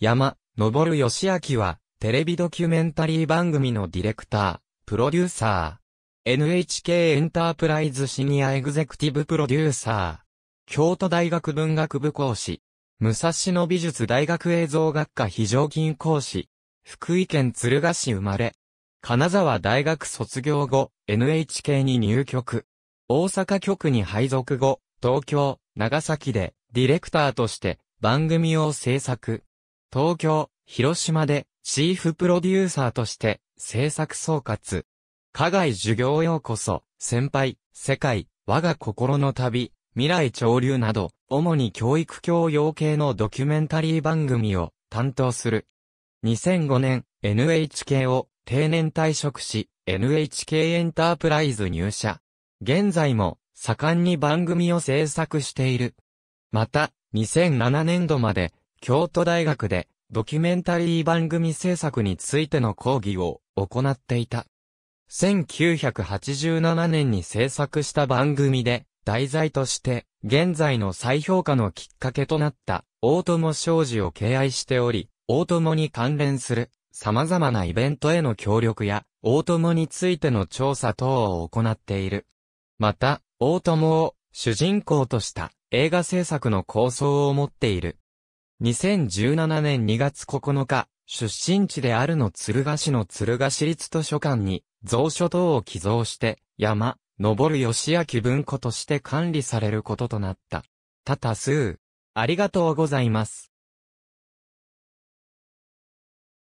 山、登義明は、テレビドキュメンタリー番組のディレクター、プロデューサー、NHK エンタープライズシニアエグゼクティブプロデューサー、京都大学文学部講師、武蔵野美術大学映像学科非常勤講師、福井県敦賀市生まれ、金沢大学卒業後、NHK に入局、大阪局に配属後、東京、長崎で、ディレクターとして、番組を制作。東京、広島でチーフプロデューサーとして制作総括。課外授業ようこそ、先輩、世界、我が心の旅、未来潮流など、主に教育教養系のドキュメンタリー番組を担当する。2005年、NHK を定年退職し、NHK エンタープライズ入社。現在も、盛んに番組を制作している。また、2007年度まで、京都大学でドキュメンタリー番組制作についての講義を行っていた。1987年に制作した番組で、題材として、現在の再評価のきっかけとなった、大友商事を敬愛しており、大友に関連する、様々なイベントへの協力や、大友についての調査等を行っている。また、大友を主人公とした映画制作の構想を持っている。2017年2月9日、出身地であるの鶴ヶ市の鶴ヶ市立図書館に、蔵書等を寄贈して、山、登る吉明文庫として管理されることとなった。多多数、ありがとうございます。